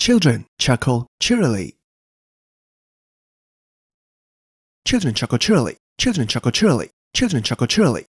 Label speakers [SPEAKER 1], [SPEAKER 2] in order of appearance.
[SPEAKER 1] Children chuckle cheerily. Children chuckle cheerily. Children chuckle cheerily. Children chuckle cheerily.